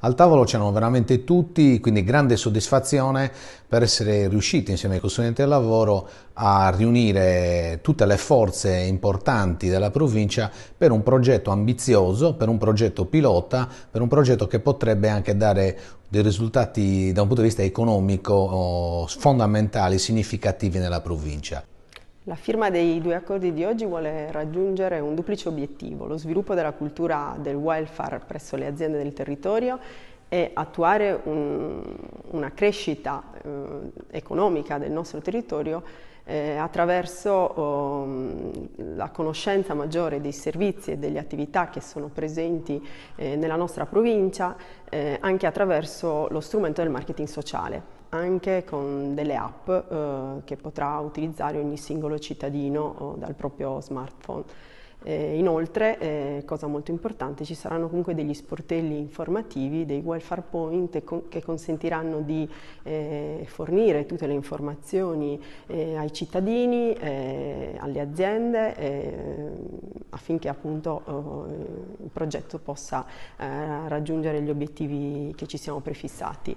Al tavolo c'erano veramente tutti, quindi grande soddisfazione per essere riusciti insieme ai consulenti del lavoro a riunire tutte le forze importanti della provincia per un progetto ambizioso, per un progetto pilota, per un progetto che potrebbe anche dare dei risultati da un punto di vista economico oh, fondamentali, significativi nella provincia. La firma dei due accordi di oggi vuole raggiungere un duplice obiettivo, lo sviluppo della cultura del welfare presso le aziende del territorio e attuare un, una crescita eh, economica del nostro territorio eh, attraverso oh, la conoscenza maggiore dei servizi e delle attività che sono presenti eh, nella nostra provincia, eh, anche attraverso lo strumento del marketing sociale anche con delle app eh, che potrà utilizzare ogni singolo cittadino eh, dal proprio smartphone. Eh, inoltre, eh, cosa molto importante, ci saranno comunque degli sportelli informativi, dei welfare point con, che consentiranno di eh, fornire tutte le informazioni eh, ai cittadini, eh, alle aziende, affinché appunto il progetto possa raggiungere gli obiettivi che ci siamo prefissati.